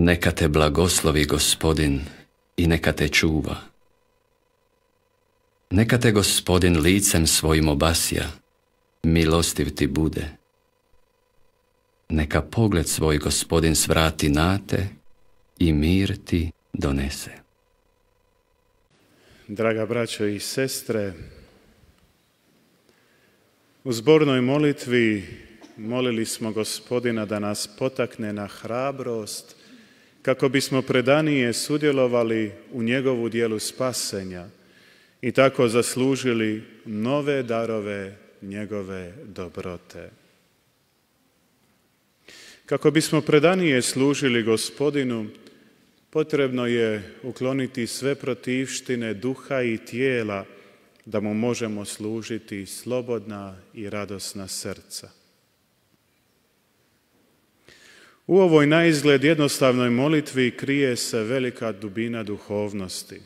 Neka te blagoslovi gospodin i neka te čuva. Neka te gospodin licem svojim obasja, milostiv ti bude. Neka pogled svoj gospodin svrati na te i mir ti donese. Draga braćo i sestre, u zbornoj molitvi molili smo gospodina da nas potakne na hrabrost kako bismo predanije sudjelovali u njegovu dijelu spasenja i tako zaslužili nove darove njegove dobrote. Kako bismo predanije služili gospodinu, potrebno je ukloniti sve protivštine duha i tijela da mu možemo služiti slobodna i radosna srca. U ovoj naizgled jednostavnoj molitvi krije se velika dubina duhovnosti.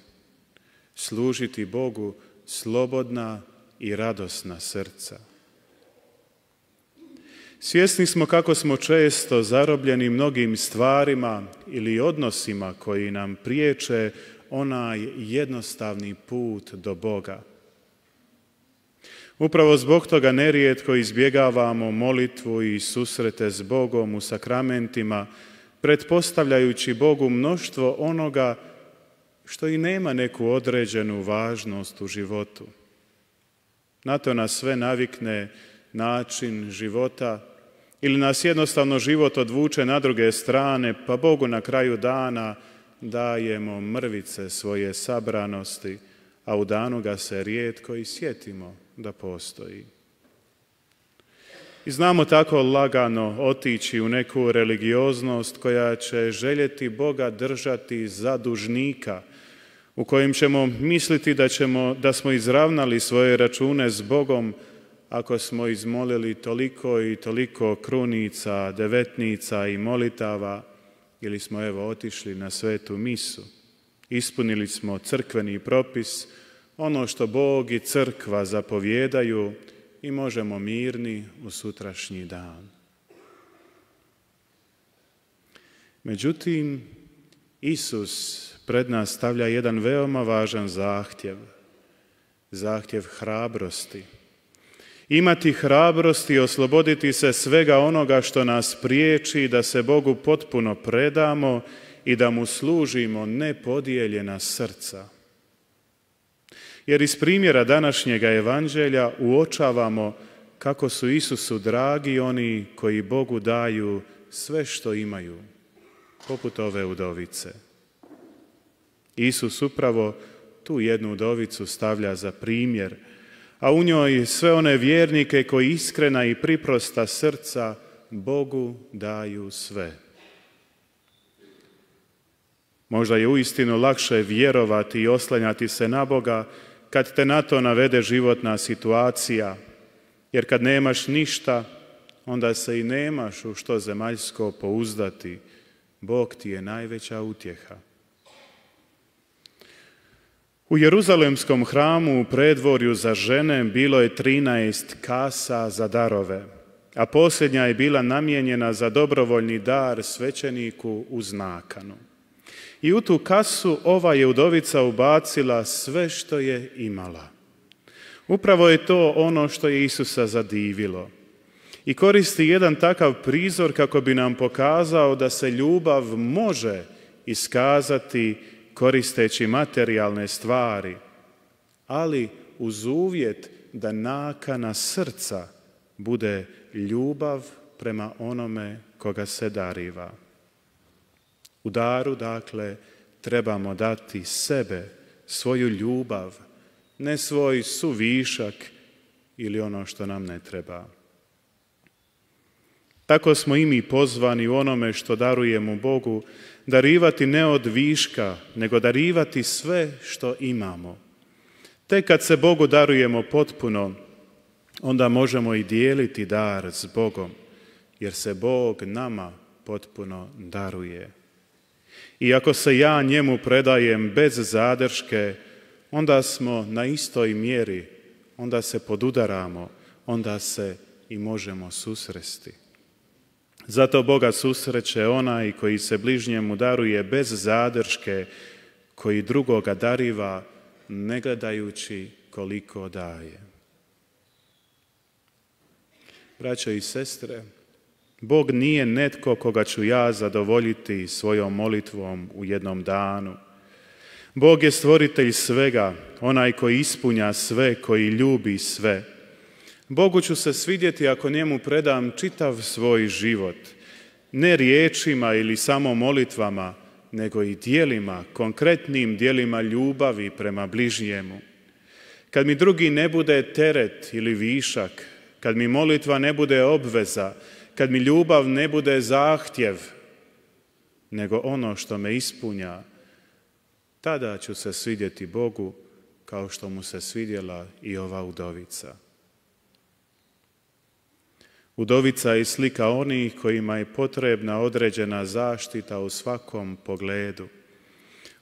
Služiti Bogu slobodna i radosna srca. Svjesni smo kako smo često zarobljeni mnogim stvarima ili odnosima koji nam priječe onaj jednostavni put do Boga. Upravo zbog toga nerijetko izbjegavamo molitvu i susrete s Bogom u sakramentima, pretpostavljajući Bogu mnoštvo onoga što i nema neku određenu važnost u životu. Na to nas sve navikne način života ili nas jednostavno život odvuče na druge strane, pa Bogu na kraju dana dajemo mrvice svoje sabranosti, a u danu ga se rijetko i sjetimo da postoji. I znamo tako lagano otići u neku religioznost koja će željeti Boga držati za dužnika, u kojem ćemo misliti da, ćemo, da smo izravnali svoje račune s Bogom ako smo izmolili toliko i toliko krunica, devetnica i molitava ili smo evo otišli na svetu misu. Ispunili smo crkveni propis, ono što Bog i crkva zapovjedaju i možemo mirni u sutrašnji dan. Međutim, Isus pred nas stavlja jedan veoma važan zahtjev, zahtjev hrabrosti. Imati hrabrosti i osloboditi se svega onoga što nas priječi da se Bogu potpuno predamo i da mu služimo nepodijeljena srca. Jer iz primjera današnjega evanđelja uočavamo kako su Isusu dragi oni koji Bogu daju sve što imaju, poput ove udovice. Isus upravo tu jednu udovicu stavlja za primjer, a u njoj sve one vjernike koji iskrena i priprosta srca Bogu daju sve. Možda je uistinu lakše vjerovati i oslanjati se na Boga kad te na to navede životna situacija, jer kad nemaš ništa, onda se i nemaš u što zemaljsko pouzdati. Bog ti je najveća utjeha. U Jeruzalemskom hramu u predvorju za žene bilo je 13 kasa za darove, a posljednja je bila namijenjena za dobrovoljni dar svećeniku u znakanu i u tu kasu ova je udovica ubacila sve što je imala. Upravo je to ono što je Isusa zadivilo. I koristi jedan takav prizor kako bi nam pokazao da se ljubav može iskazati koristeći materijalne stvari, ali uz uvjet da nakana srca bude ljubav prema onome koga se dariva. U daru, dakle, trebamo dati sebe, svoju ljubav, ne svoj suvišak ili ono što nam ne treba. Tako smo i mi pozvani u onome što darujemo Bogu, darivati ne od viška, nego darivati sve što imamo. Te kad se Bogu darujemo potpuno, onda možemo i dijeliti dar s Bogom, jer se Bog nama potpuno daruje. I ako se ja njemu predajem bez zadrške, onda smo na istoj mjeri, onda se podudaramo, onda se i možemo susresti. Zato Boga susreće onaj koji se bližnjemu daruje bez zadrške, koji drugoga dariva ne gledajući koliko daje. Braćo i sestre, Bog nije netko koga ću ja zadovoljiti svojom molitvom u jednom danu. Bog je stvoritelj svega, onaj koji ispunja sve, koji ljubi sve. Bogu ću se svidjeti ako njemu predam čitav svoj život, ne riječima ili samo molitvama, nego i dijelima, konkretnim dijelima ljubavi prema bližnjemu. Kad mi drugi ne bude teret ili višak, kad mi molitva ne bude obveza, kad mi ljubav ne bude zahtjev, nego ono što me ispunja, tada ću se svidjeti Bogu kao što mu se svidjela i ova udovica. Udovica je slika onih kojima je potrebna određena zaštita u svakom pogledu.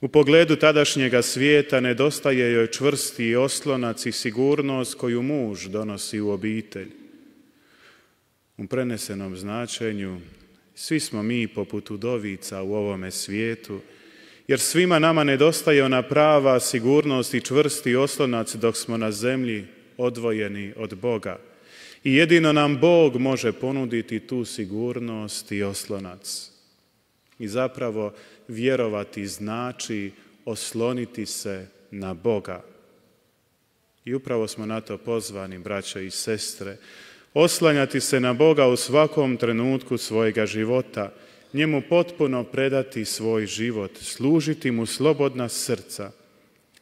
U pogledu tadašnjega svijeta nedostaje joj čvrsti oslonac i sigurnost koju muž donosi u obitelj u prenesenom značenju svi smo mi poput udovica u ovome svijetu, jer svima nama nedostaje ona prava sigurnost i čvrsti oslonac dok smo na zemlji odvojeni od Boga. I jedino nam Bog može ponuditi tu sigurnost i oslonac. I zapravo vjerovati znači osloniti se na Boga. I upravo smo na to pozvani, braće i sestre, oslanjati se na Boga u svakom trenutku svojega života, njemu potpuno predati svoj život, služiti mu slobodna srca.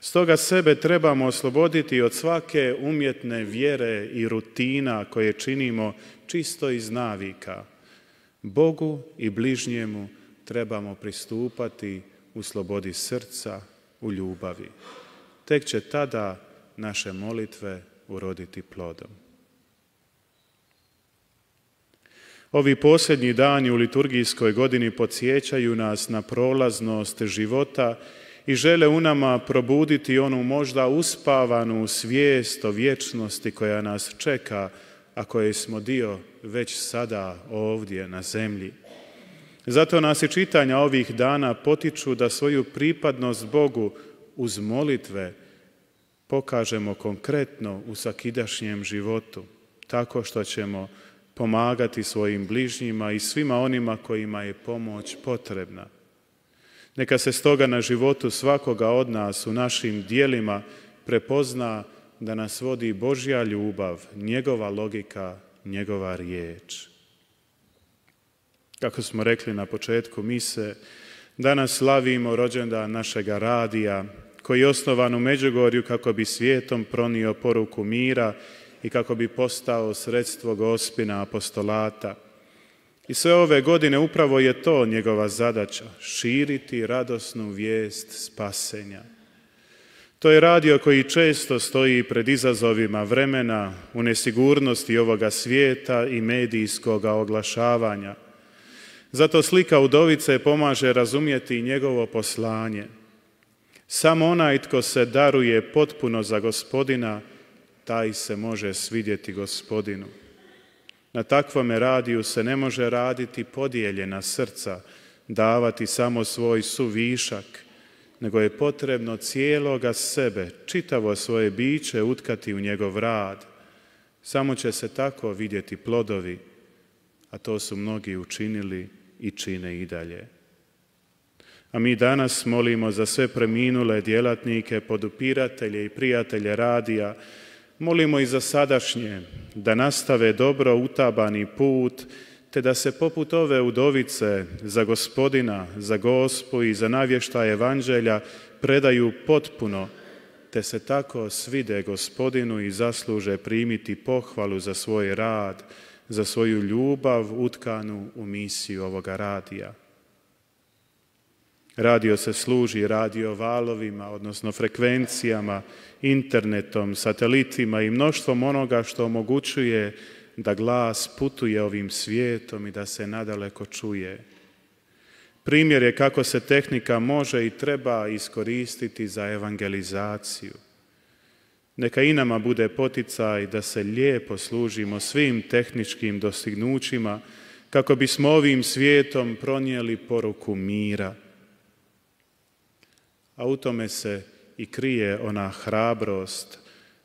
Stoga sebe trebamo osloboditi od svake umjetne vjere i rutina koje činimo čisto iz navika. Bogu i bližnjemu trebamo pristupati u slobodi srca, u ljubavi. Tek će tada naše molitve uroditi plodom. Ovi posljednji dani u liturgijskoj godini podsjećaju nas na prolaznost života i žele u nama probuditi onu možda uspavanu svijest o vječnosti koja nas čeka, a koje smo dio već sada ovdje na zemlji. Zato nas i čitanja ovih dana potiču da svoju pripadnost Bogu uz molitve pokažemo konkretno u sakidašnjem životu, tako što ćemo pomagati svojim bližnjima i svima onima kojima je pomoć potrebna. Neka se stoga na životu svakoga od nas u našim dijelima prepozna da nas vodi Božja ljubav, njegova logika, njegova riječ. Kako smo rekli na početku mise, danas slavimo rođendan našega radija, koji je osnovan u Međugorju kako bi svijetom pronio poruku mira i kako bi postao sredstvo gospina apostolata. I sve ove godine upravo je to njegova zadaća, širiti radosnu vijest spasenja. To je radio koji često stoji pred izazovima vremena u nesigurnosti ovoga svijeta i medijskoga oglašavanja. Zato slika udovice pomaže razumjeti njegovo poslanje. Samo onaj tko se daruje potpuno za gospodina, taj se može svidjeti gospodinu. Na takvome radiju se ne može raditi podijeljena srca, davati samo svoj suvišak, nego je potrebno cijeloga sebe, čitavo svoje biće utkati u njegov rad. Samo će se tako vidjeti plodovi, a to su mnogi učinili i čine i dalje. A mi danas molimo za sve preminule djelatnike, podupiratelje i prijatelje radija, Molimo i za sadašnje da nastave dobro utabani put, te da se poput ove udovice za gospodina, za gospu i za navješta evanđelja predaju potpuno, te se tako svide gospodinu i zasluže primiti pohvalu za svoj rad, za svoju ljubav utkanu u misiju ovoga radija. Radio se služi radio valovima, odnosno frekvencijama, internetom, satelitima i mnoštvom onoga što omogućuje da glas putuje ovim svijetom i da se nadaleko čuje. Primjer je kako se tehnika može i treba iskoristiti za evangelizaciju. Neka i nama bude poticaj da se lijepo služimo svim tehničkim dostignućima kako bismo ovim svijetom pronijeli poruku mira – a u tome se i krije ona hrabrost,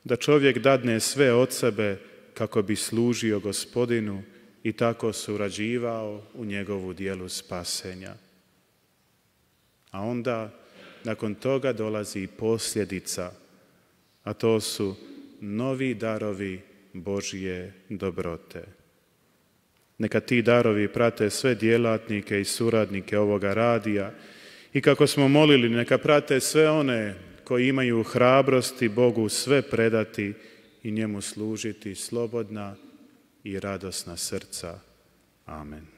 da čovjek dadne sve od sebe kako bi služio gospodinu i tako surađivao u njegovu dijelu spasenja. A onda, nakon toga dolazi i posljedica, a to su novi darovi Božje dobrote. Neka ti darovi prate sve djelatnike i suradnike ovoga radija, i kako smo molili, neka prate sve one koji imaju hrabrosti Bogu sve predati i njemu služiti slobodna i radosna srca. Amen.